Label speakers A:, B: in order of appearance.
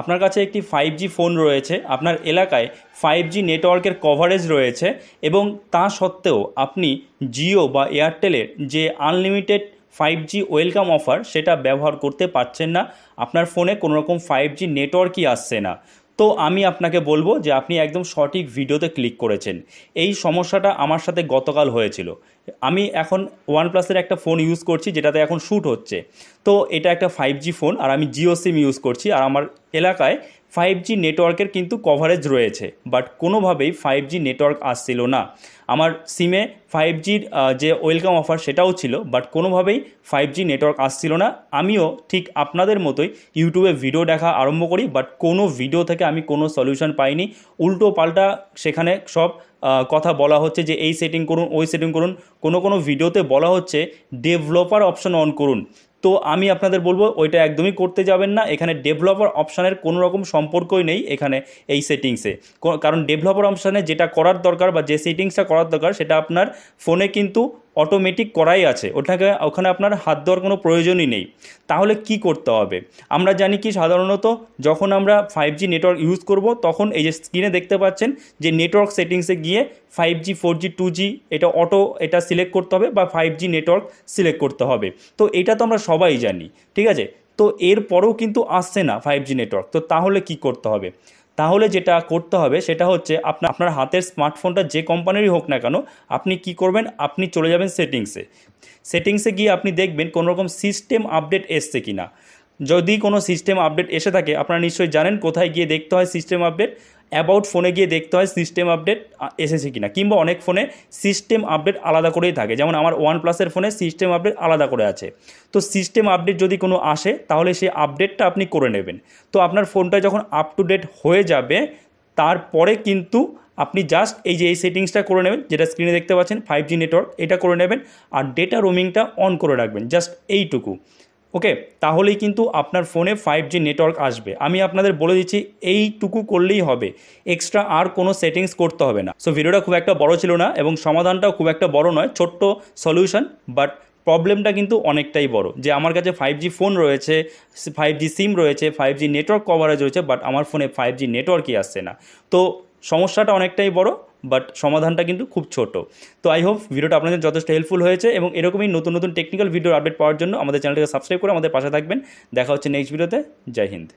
A: আপনার কাছে একটি ফাইভ জি ফোন রয়েছে আপনার এলাকায় ফাইভ জি নেটওয়ার্কের কভারেজ রয়েছে এবং তা সত্ত্বেও আপনি জিও বা এয়ারটেলের যে unlimited five G welcome offer সেটা ব্যবহার করতে পারছেন না আপনার ফোনে কোনোরকম ফাইভ জি নেটওয়ার্কই আসছে না তো আমি আপনাকে বলবো যে আপনি একদম সঠিক ভিডিওতে ক্লিক করেছেন এই সমস্যাটা আমার সাথে গতকাল হয়েছিল আমি এখন ওয়ান প্লাসের একটা ফোন ইউজ করছি যেটাতে এখন শ্যুট হচ্ছে তো এটা একটা ফাইভ জি ফোন আর আমি জিও সিম ইউজ করছি আর আমার এলাকায় ফাইভ জি নেটওয়ার্কের কিন্তু কভারেজ রয়েছে বাট কোনোভাবেই ফাইভ জি নেটওয়ার্ক আসছিল না আমার সিমে ফাইভ জির যে ওয়েলকাম অফার সেটাও ছিল বাট কোনোভাবেই ফাইভ জি নেটওয়ার্ক আসছিল না আমিও ঠিক আপনাদের মতোই ইউটিউবে ভিডিও দেখা আরম্ভ করি বাট কোনো ভিডিও থেকে আমি কোনো সলিউশন পাইনি উল্টো পাল্টা সেখানে সব কথা বলা হচ্ছে যে এই সেটিং করুন ওই সেটিং করুন কোনো কোনো ভিডিওতে বলা হচ্ছে ডেভেলপার অপশন অন করুন তো আমি আপনাদের বলবো ওইটা একদমই করতে যাবেন না এখানে ডেভেলপার অপশানের কোনো রকম সম্পর্কই নেই এখানে এই সেটিংসে কারণ ডেভেলপার অপশানে যেটা করার দরকার বা যে সেটিংসটা করার দরকার সেটা আপনার ফোনে কিন্তু অটোমেটিক করাই আছে ওটাকে ওখানে আপনার হাত দেওয়ার কোনো প্রয়োজনই নেই তাহলে কি করতে হবে আমরা জানি কি সাধারণত যখন আমরা ফাইভ জি নেটওয়ার্ক ইউজ করব তখন এই যে স্ক্রিনে দেখতে পাচ্ছেন যে নেটওয়ার্ক সেটিংসে গিয়ে five G four G two G এটা অটো এটা সিলেক্ট করতে হবে বা ফাইভ জি নেটওয়ার্ক সিলেক্ট করতে হবে তো এটা তো আমরা সবাই জানি ঠিক আছে তো এরপরেও কিন্তু আসছে না ফাইভ জি নেটওয়ার্ক তো তাহলে কি করতে হবে তাহলে যেটা করতে হবে সেটা হচ্ছে আপনার আপনার হাতের স্মার্টফোনটা যে কোম্পানিরই হোক না কেন আপনি কি করবেন আপনি চলে যাবেন সেটিংসে সেটিংসে গিয়ে আপনি দেখবেন কোনোরকম সিস্টেম আপডেট এসছে কি না যদি কোনো সিস্টেম আপডেট এসে থাকে আপনারা নিশ্চয়ই জানেন কোথায় গিয়ে দেখতে হয় সিস্টেম আপডেট অ্যাবাউট ফোনে গিয়ে দেখতে হয় সিস্টেম আপডেট এসেছে কিনা কিংবা অনেক ফোনে সিস্টেম আপডেট আলাদা করেই থাকে যেমন আমার ওয়ান প্লাসের ফোনে সিস্টেম আপডেট আলাদা করে আছে তো সিস্টেম আপডেট যদি কোনো আসে তাহলে সেই আপডেটটা আপনি করে নেবেন তো আপনার ফোনটা যখন আপ টু ডেট হয়ে যাবে তারপরে কিন্তু আপনি জাস্ট এই যে এই সেটিংসটা করে নেবেন যেটা স্ক্রিনে দেখতে পাচ্ছেন ফাইভ জি নেটওয়ার্ক এটা করে নেবেন আর ডেটা রোমিংটা অন করে রাখবেন জাস্ট এইটুকু ওকে তাহলেই কিন্তু আপনার ফোনে ফাইভ জি নেটওয়ার্ক আসবে আমি আপনাদের বলে দিচ্ছি এইটুকু করলেই হবে এক্সট্রা আর কোনো সেটিংস করতে হবে না সো ভিডিওটা খুব একটা বড় ছিল না এবং সমাধানটাও খুব একটা বড় নয় ছোট্ট সলিউশন বাট প্রবলেমটা কিন্তু অনেকটাই বড় যে আমার কাছে ফাইভ জি ফোন রয়েছে ফাইভ জি সিম রয়েছে ফাইভ জি নেটওয়ার্ক কভারেজ রয়েছে বাট আমার ফোনে ফাইভ জি নেটওয়ার্কই আসছে না তো সমস্যাটা অনেকটাই বড় বাট সমাধানটা কিন্তু খুব ছোট তো আই হোপ ভিডিওটা আপনাদের যথেষ্ট হেল্পফুল হয়েছে এবং এরকমই নতুন নতুন টেকনিক্যাল ভিডিওর আপডেট পাওয়ার জন্য আমাদের চ্যানেলটাকে সাবস্ক্রাইব করে আমাদের পাশে থাকবেন দেখা হচ্ছে নেক্সট ভিডিওতে জয় হিন্দ